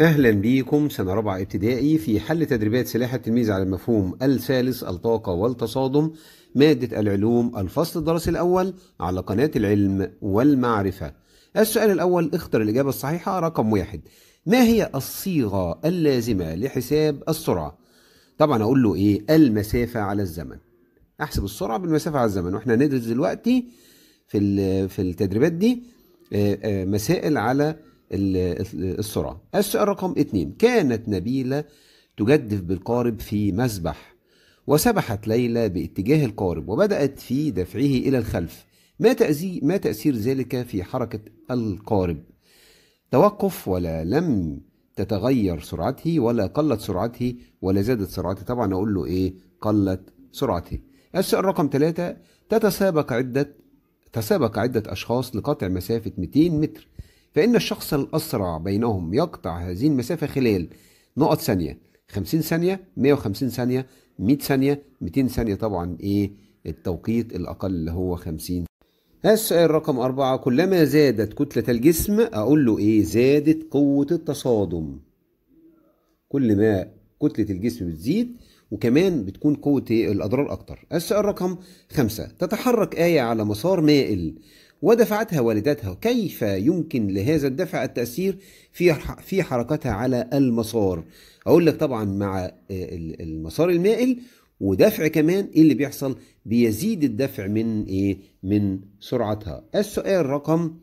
اهلا بيكم سنه رابعه ابتدائي في حل تدريبات سلاح التلميذ على المفهوم الثالث الطاقه والتصادم ماده العلوم الفصل الدراسي الاول على قناه العلم والمعرفه السؤال الاول اختر الاجابه الصحيحه رقم واحد ما هي الصيغه اللازمه لحساب السرعه طبعا اقول له ايه المسافه على الزمن احسب السرعه بالمسافه على الزمن واحنا هندرس دلوقتي في في التدريبات دي آه، آه، مسائل على السرعة السؤال رقم اتنين كانت نبيلة تجدف بالقارب في مسبح وسبحت ليلى باتجاه القارب وبدأت في دفعه إلى الخلف ما, ما تأثير ذلك في حركة القارب توقف ولا لم تتغير سرعته ولا قلت سرعته ولا زادت سرعته طبعا أقول له إيه قلت سرعته السؤال رقم ثلاثة تتسابق عدة تسابق عدة أشخاص لقطع مسافة 200 متر فإن الشخص الأسرع بينهم يقطع هذه المسافة خلال نقط ثانية 50 ثانية 150 ثانية 100 ثانية 200 ثانية طبعا إيه التوقيت الأقل اللي هو 50 هذا السؤال رقم أربعة كلما زادت كتلة الجسم أقول له إيه زادت قوة التصادم كل ما كتلة الجسم بتزيد وكمان بتكون قوة الأضرار أكتر السؤال رقم خمسة تتحرك آية على مسار مائل ودفعتها والدتها كيف يمكن لهذا الدفع التأثير في في حركتها على المسار أقول لك طبعا مع آه، المسار المائل ودفع كمان ايه اللي بيحصل بيزيد الدفع من ايه من سرعتها السؤال رقم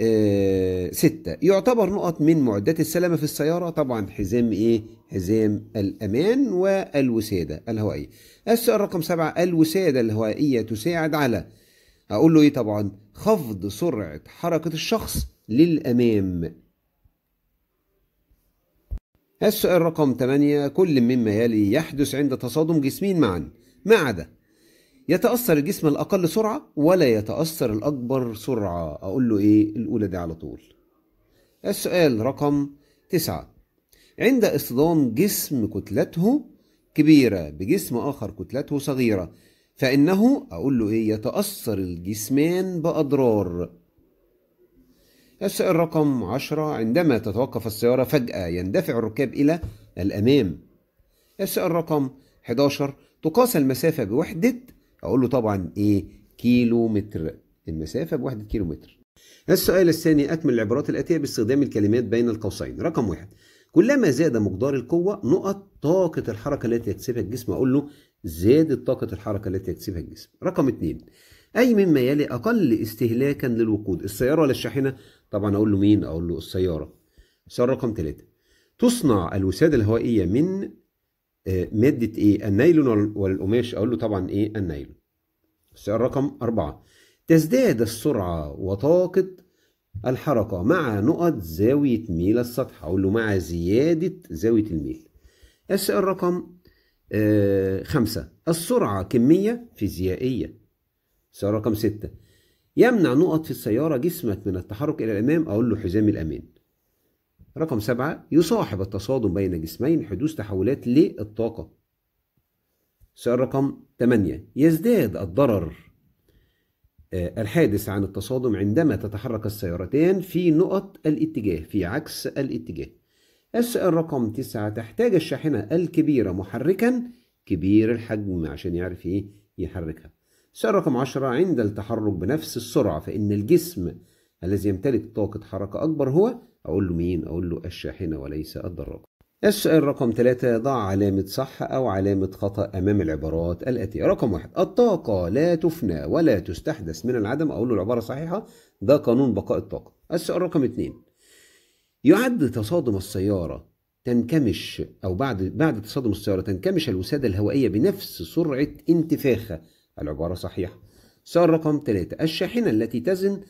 آه ستة يعتبر نقط من معدات السلامة في السيارة طبعا حزام ايه حزام الامان والوسادة الهوائية السؤال رقم سبعة الوسادة الهوائية تساعد على اقول له ايه طبعا خفض سرعة حركة الشخص للأمام السؤال رقم 8 كل مما يلي يحدث عند تصادم جسمين معا ما عدا يتأثر الجسم الأقل سرعة ولا يتأثر الأكبر سرعة أقول له إيه الأولى دي على طول السؤال رقم 9 عند اصطدام جسم كتلته كبيرة بجسم آخر كتلته صغيرة فإنه أقول له إيه يتأثر الجسمان بأضرار السؤال رقم عشرة عندما تتوقف السيارة فجأة يندفع الركاب إلى الأمام السؤال رقم 11 تقاس المسافة بوحدة أقول له طبعا إيه كيلو متر المسافة بوحدة كيلو متر السؤال الثاني أكمل العبارات الآتية باستخدام الكلمات بين القوسين رقم واحد كلما زاد مقدار القوة نقط طاقة الحركة التي يكسبها الجسم أقول له زادت طاقة الحركة التي يكسبها الجسم رقم اتنين أي مما يلي أقل استهلاكا للوقود السيارة ولا الشاحنة طبعا أقول له مين أقول له السيارة السؤال رقم ثلاثة تصنع الوسادة الهوائية من آه، مادة إيه النايلون والقماش أقول له طبعا إيه النايلون السؤال رقم أربعة تزداد السرعة وطاقة الحركة مع نقط زاوية ميل السطح أقول له مع زيادة زاوية الميل السؤال رقم آه، خمسة السرعة كمية فيزيائية سؤال رقم ستة يمنع نقط في السيارة جسمك من التحرك إلى الأمام أقول له حزام الأمان رقم سبعة يصاحب التصادم بين جسمين حدوث تحولات للطاقة سؤال رقم 8 يزداد الضرر آه، الحادث عن التصادم عندما تتحرك السيارتان في نقط الاتجاه في عكس الاتجاه السؤال رقم تسعة تحتاج الشاحنة الكبيرة محركا كبير الحجم عشان يعرف إيه يحركها السؤال رقم عشرة عند التحرك بنفس السرعة فإن الجسم الذي يمتلك طاقة حركة أكبر هو أقول له مين أقول له الشاحنة وليس الدراجة السؤال رقم ثلاثة ضع علامة صح أو علامة خطأ أمام العبارات الآتية رقم واحد الطاقة لا تفنى ولا تستحدث من العدم أقول له العبارة صحيحة ده قانون بقاء الطاقة السؤال رقم اثنين يعد تصادم السيارة تنكمش أو بعد بعد تصادم السيارة تنكمش الوسادة الهوائية بنفس سرعة انتفاخها العبارة صحيحة سؤال رقم ثلاثة الشاحنة التي تزن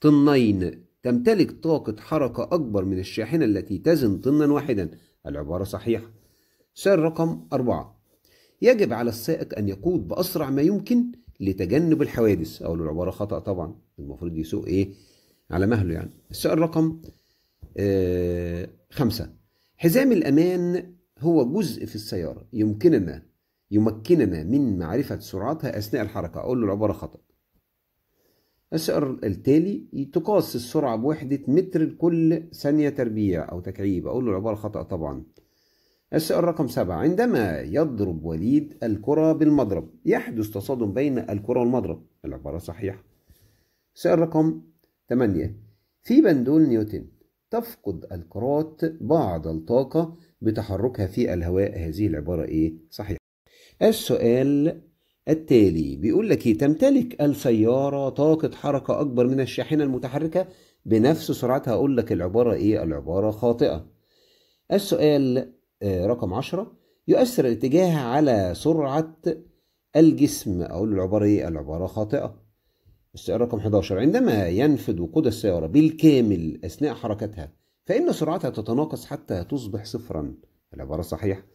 طنين تمتلك طاقة حركة أكبر من الشاحنة التي تزن طنا واحدا العبارة صحيحة سؤال رقم أربعة يجب على السائق أن يقود بأسرع ما يمكن لتجنب الحوادث أو العبارة خطأ طبعا المفروض يسوق إيه على مهله يعني السؤال رقم آه، خمسة حزام الأمان هو جزء في السيارة يمكننا يمكننا من معرفة سرعتها أثناء الحركة أقول له العبارة خطأ السؤال التالي تقاس السرعة بوحدة متر لكل ثانية تربيع أو تكعيب أقول له العبارة خطأ طبعا السؤال رقم سبعة عندما يضرب وليد الكرة بالمضرب يحدث تصادم بين الكرة والمضرب العبارة صحيحة السؤال رقم ثمانية في بندول نيوتن تفقد الكرات بعض الطاقة بتحركها في الهواء هذه العبارة إيه؟ صحيح السؤال التالي بيقول لك إيه تمتلك السيارة طاقة حركة أكبر من الشاحنة المتحركة بنفس سرعتها أقول لك العبارة إيه؟ العبارة خاطئة السؤال آه، رقم عشرة يؤثر الاتجاه على سرعة الجسم أقول العبارة إيه؟ العبارة خاطئة السؤال رقم 11 عندما ينفد وقود السيارة بالكامل أثناء حركتها فإن سرعتها تتناقص حتى تصبح صفرا العبارة صحيحة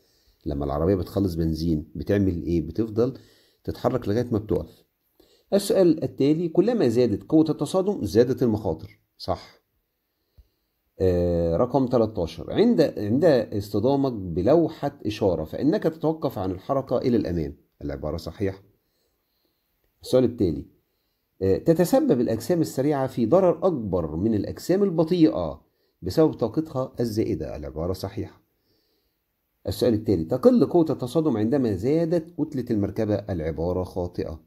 لما العربية بتخلص بنزين بتعمل إيه؟ بتفضل تتحرك لغاية ما بتقف السؤال التالي كلما زادت قوة التصادم زادت المخاطر صح آه رقم 13 عند عند اصطدامك بلوحة إشارة فإنك تتوقف عن الحركة إلى الأمام العبارة صحيحة السؤال التالي آه، تتسبب الأجسام السريعة في ضرر أكبر من الأجسام البطيئة بسبب طاقتها الزائدة العبارة صحيحة السؤال التالي تقل قوة التصادم عندما زادت كتلة المركبة العبارة خاطئة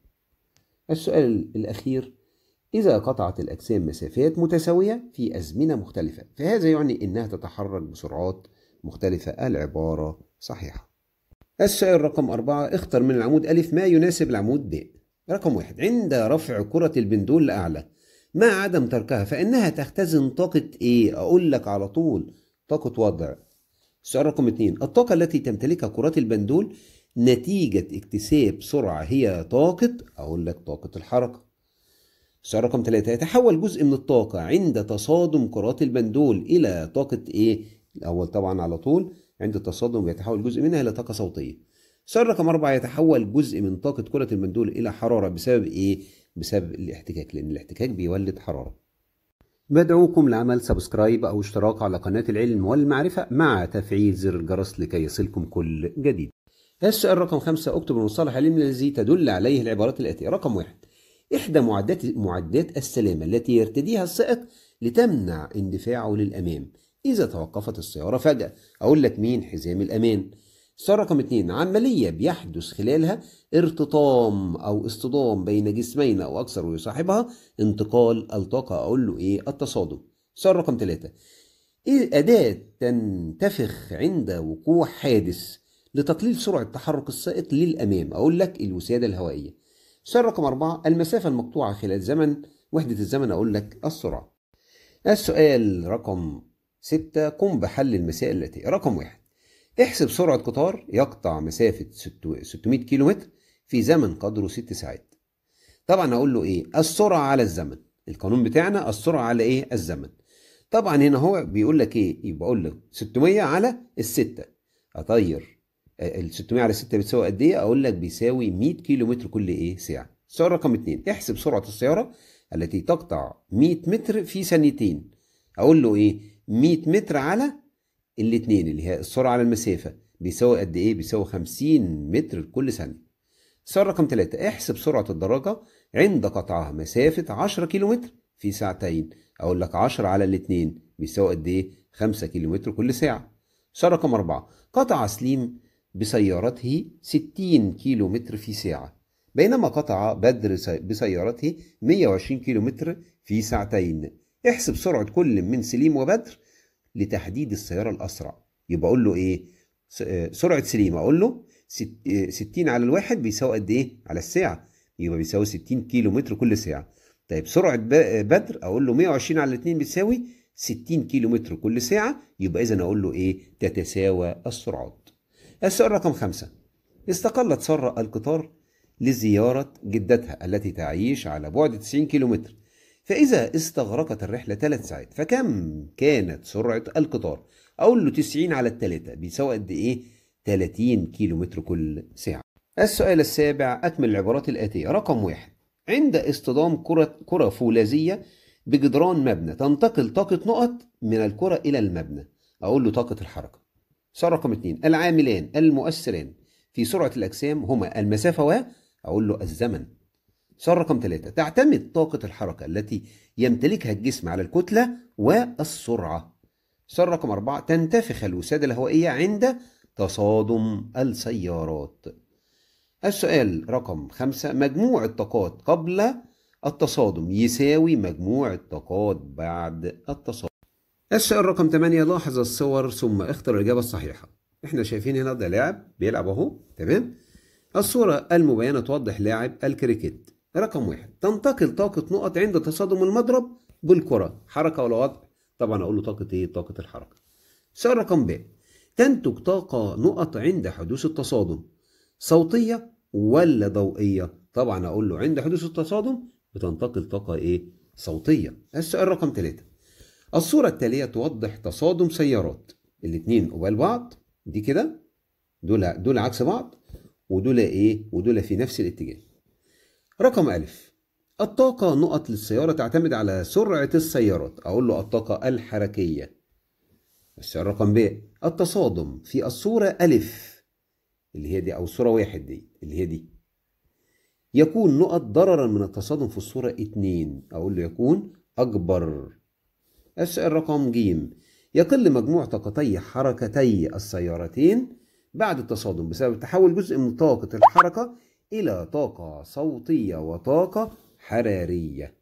السؤال الأخير إذا قطعت الأجسام مسافات متساوية في أزمنة مختلفة فهذا يعني أنها تتحرك بسرعات مختلفة العبارة صحيحة السؤال رقم أربعة اختر من العمود ألف ما يناسب العمود ب رقم واحد عند رفع كرة البندول لأعلى ما عدم تركها فإنها تختزن طاقة إيه؟ أقول لك على طول طاقة وضع. السؤال رقم اتنين الطاقة التي تمتلكها كرات البندول نتيجة اكتساب سرعة هي طاقة أقول لك طاقة الحركة. السؤال رقم ثلاثة يتحول جزء من الطاقة عند تصادم كرات البندول إلى طاقة إيه؟ الأول طبعا على طول عند التصادم يتحول جزء منها إلى طاقة صوتية. السؤال رقم أربعة يتحول جزء من طاقة كرة المندول إلى حرارة بسبب إيه؟ بسبب الاحتكاك لأن الاحتكاك بيولد حرارة. بدعوكم لعمل سبسكرايب أو اشتراك على قناة العلم والمعرفة مع تفعيل زر الجرس لكي يصلكم كل جديد. السؤال رقم خمسة اكتب المصطلح العلمي الذي تدل عليه العبارات الآتية رقم واحد إحدى معدات معدات السلامة التي يرتديها السائق لتمنع اندفاعه للأمام إذا توقفت السيارة فجأة أقول لك مين حزام الأمان السؤال رقم اتنين عملية بيحدث خلالها ارتطام أو اصطدام بين جسمين أو أكثر ويصاحبها انتقال الطاقة أقول له إيه التصادم السؤال رقم تلاتة إيه أداة تنتفخ عند وقوع حادث لتقليل سرعة تحرك السائق للأمام أقول لك الوسادة الهوائية السؤال رقم أربعة المسافة المقطوعة خلال زمن وحدة الزمن أقول لك السرعة السؤال رقم ستة قم بحل المسائل التي رقم واحد احسب سرعة قطار يقطع مسافة 600 كيلومتر في زمن قدره 6 ساعات طبعا هقول له ايه السرعة على الزمن القانون بتاعنا السرعة على ايه الزمن طبعا هنا هو بيقول لك ايه يبقى اقول له 600 على الستة اطير آه، ال 600 على 6 بتساوي قد ايه اقول لك بيساوي 100 كيلومتر كل ايه ساعة السؤال رقم 2 احسب سرعة السيارة التي تقطع 100 متر في ثانيتين اقول له ايه 100 متر على الاثنين اللي هي السرعة على المسافة بيساوي قد إيه؟ بيساوي 50 متر لكل ثانية. السؤال رقم ثلاثه احسب سرعة الدراجة عند قطعها مسافة 10 كيلومتر في ساعتين أقول لك 10 على الاثنين بيساوي قد إيه؟ 5 كيلومتر كل ساعة. السؤال رقم اربعه قطع سليم بسيارته 60 كيلومتر في ساعة بينما قطع بدر بسيارته 120 كيلومتر في ساعتين احسب سرعة كل من سليم وبدر لتحديد السيارة الأسرع يبقى أقول له إيه آه، سرعة سليم أقول له 60 آه، على الواحد بيساوي قد إيه على الساعة يبقى بيساوي 60 كيلو متر كل ساعة طيب سرعة آه، بدر أقول له 120 على 2 بتساوي 60 كيلو متر كل ساعة يبقى إذا أقول له إيه تتساوى السرعات السؤال رقم خمسة استقلت سارة القطار لزيارة جدتها التي تعيش على بعد 90 كيلو متر فإذا استغرقت الرحلة ثلاث ساعات فكم كانت سرعة القطار؟ أقول له 90 على الثلاثة بيساوي قد إيه؟ 30 كيلو متر كل ساعة. السؤال السابع أكمل العبارات الآتية رقم واحد عند اصطدام كرة كرة فولاذية بجدران مبنى تنتقل طاقة نقط من الكرة إلى المبنى أقول له طاقة الحركة. سؤال رقم اثنين العاملان المؤثران في سرعة الأجسام هما المسافة و أقول له الزمن. سؤال رقم ثلاثة تعتمد طاقة الحركة التي يمتلكها الجسم على الكتلة والسرعة سؤال رقم أربعة تنتفخ الوسادة الهوائية عند تصادم السيارات السؤال رقم خمسة مجموع الطاقات قبل التصادم يساوي مجموع الطاقات بعد التصادم السؤال رقم 8 لاحظ الصور ثم اختر الإجابة الصحيحة احنا شايفين هنا ده لاعب بيلعب اهو تمام الصورة المبينة توضح لاعب الكريكيت رقم واحد تنتقل طاقة نقط عند تصادم المضرب بالكرة حركة ولا وضع طبعا أقول له طاقة إيه طاقة الحركة سؤال رقم ب تنتج طاقة نقط عند حدوث التصادم صوتية ولا ضوئية طبعا أقول له عند حدوث التصادم بتنتقل طاقة إيه صوتية السؤال رقم ثلاثة الصورة التالية توضح تصادم سيارات الاتنين قبال بعض دي كده دول دول عكس بعض ودول ايه ودول في نفس الاتجاه رقم ألف الطاقة نقط للسيارة تعتمد على سرعة السيارات أقول له الطاقة الحركية السؤال رقم ب التصادم في الصورة ألف اللي هي دي أو الصورة واحد دي اللي هي دي يكون نقط ضررا من التصادم في الصورة اتنين أقول له يكون أكبر السؤال رقم ج يقل مجموع طاقتي حركتي السيارتين بعد التصادم بسبب تحول جزء من طاقة الحركة إلى طاقة صوتية وطاقة حرارية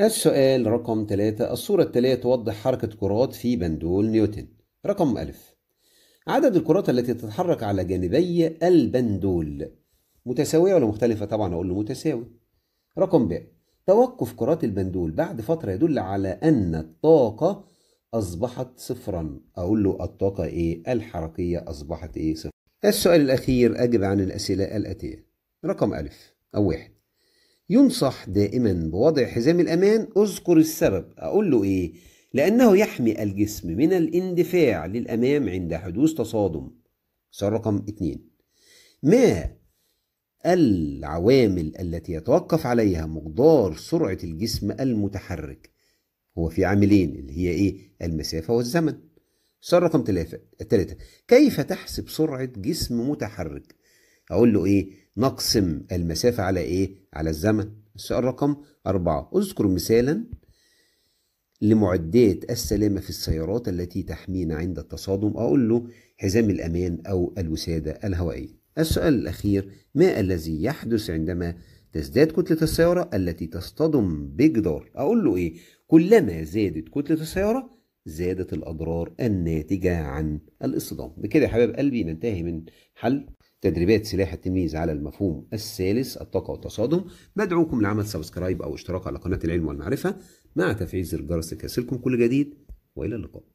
السؤال رقم ثلاثة الصورة التالية توضح حركة كرات في بندول نيوتن رقم ألف عدد الكرات التي تتحرك على جانبي البندول متساوية ولا مختلفة؟ طبعا أقول له متساوي رقم ب توقف كرات البندول بعد فترة يدل على أن الطاقة أصبحت صفرا أقول له الطاقة إيه؟ الحركية أصبحت إيه؟ صفر السؤال الأخير أجب عن الأسئلة الآتية رقم ألف أو واحد ينصح دائما بوضع حزام الأمان أذكر السبب أقول له إيه؟ لأنه يحمي الجسم من الاندفاع للأمام عند حدوث تصادم سؤال رقم اتنين ما العوامل التي يتوقف عليها مقدار سرعة الجسم المتحرك هو في عاملين اللي هي إيه؟ المسافة والزمن السؤال رقم ثلاثة كيف تحسب سرعة جسم متحرك؟ أقول له إيه؟ نقسم المسافة على إيه؟ على الزمن. السؤال رقم أربعة أذكر مثالا لمعدات السلامة في السيارات التي تحمينا عند التصادم أقول له حزام الأمان أو الوسادة الهوائية. السؤال الأخير ما الذي يحدث عندما تزداد كتلة السيارة التي تصطدم بجدار؟ أقول له إيه؟ كلما زادت كتلة السيارة زادت الأضرار الناتجة عن الاصطدام بكده يا حبايب قلبي ننتهي من حل تدريبات سلاح التمييز على المفهوم الثالث الطاقة والتصادم بدعوكم لعمل سبسكرايب أو اشتراك على قناة العلم والمعرفة مع تفعيل زر الجرس لكسلكم كل جديد وإلى اللقاء